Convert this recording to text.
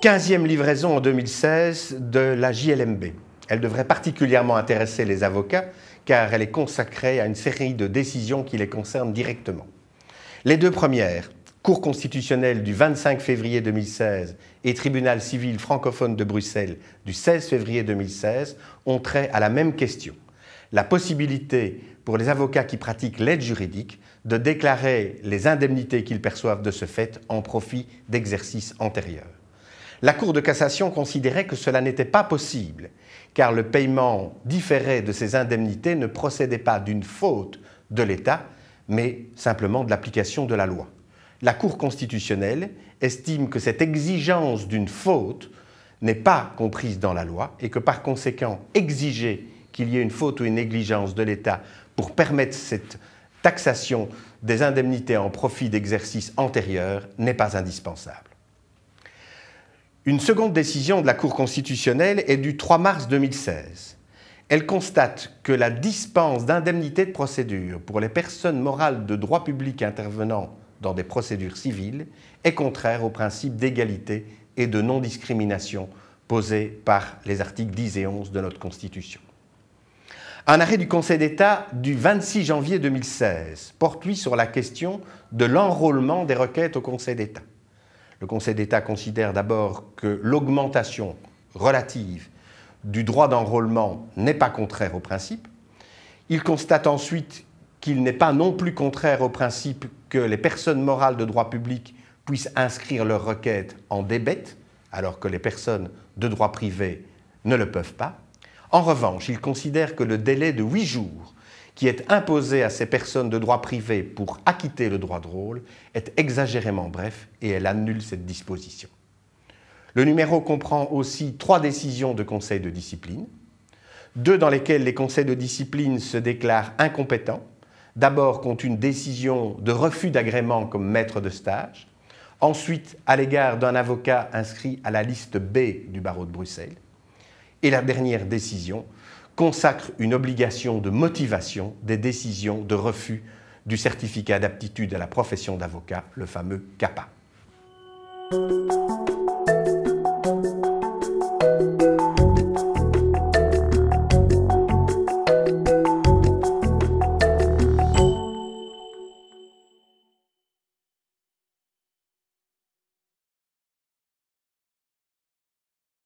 15e livraison en 2016 de la JLMB. Elle devrait particulièrement intéresser les avocats car elle est consacrée à une série de décisions qui les concernent directement. Les deux premières Cour constitutionnelle du 25 février 2016 et tribunal civil francophone de Bruxelles du 16 février 2016 ont trait à la même question. La possibilité pour les avocats qui pratiquent l'aide juridique de déclarer les indemnités qu'ils perçoivent de ce fait en profit d'exercices antérieurs. La Cour de cassation considérait que cela n'était pas possible, car le paiement différé de ces indemnités ne procédait pas d'une faute de l'État, mais simplement de l'application de la loi la Cour constitutionnelle estime que cette exigence d'une faute n'est pas comprise dans la loi et que par conséquent, exiger qu'il y ait une faute ou une négligence de l'État pour permettre cette taxation des indemnités en profit d'exercices antérieurs n'est pas indispensable. Une seconde décision de la Cour constitutionnelle est du 3 mars 2016. Elle constate que la dispense d'indemnités de procédure pour les personnes morales de droit public intervenant dans des procédures civiles est contraire au principe d'égalité et de non-discrimination posé par les articles 10 et 11 de notre Constitution. Un arrêt du Conseil d'État du 26 janvier 2016 porte, lui, sur la question de l'enrôlement des requêtes au Conseil d'État. Le Conseil d'État considère d'abord que l'augmentation relative du droit d'enrôlement n'est pas contraire au principe. Il constate ensuite qu'il n'est pas non plus contraire au principe que les personnes morales de droit public puissent inscrire leur requête en débête, alors que les personnes de droit privé ne le peuvent pas. En revanche, il considère que le délai de huit jours qui est imposé à ces personnes de droit privé pour acquitter le droit de rôle est exagérément bref et elle annule cette disposition. Le numéro comprend aussi trois décisions de conseil de discipline, deux dans lesquelles les conseils de discipline se déclarent incompétents d'abord contre une décision de refus d'agrément comme maître de stage, ensuite à l'égard d'un avocat inscrit à la liste B du barreau de Bruxelles, et la dernière décision consacre une obligation de motivation des décisions de refus du certificat d'aptitude à la profession d'avocat, le fameux CAPA.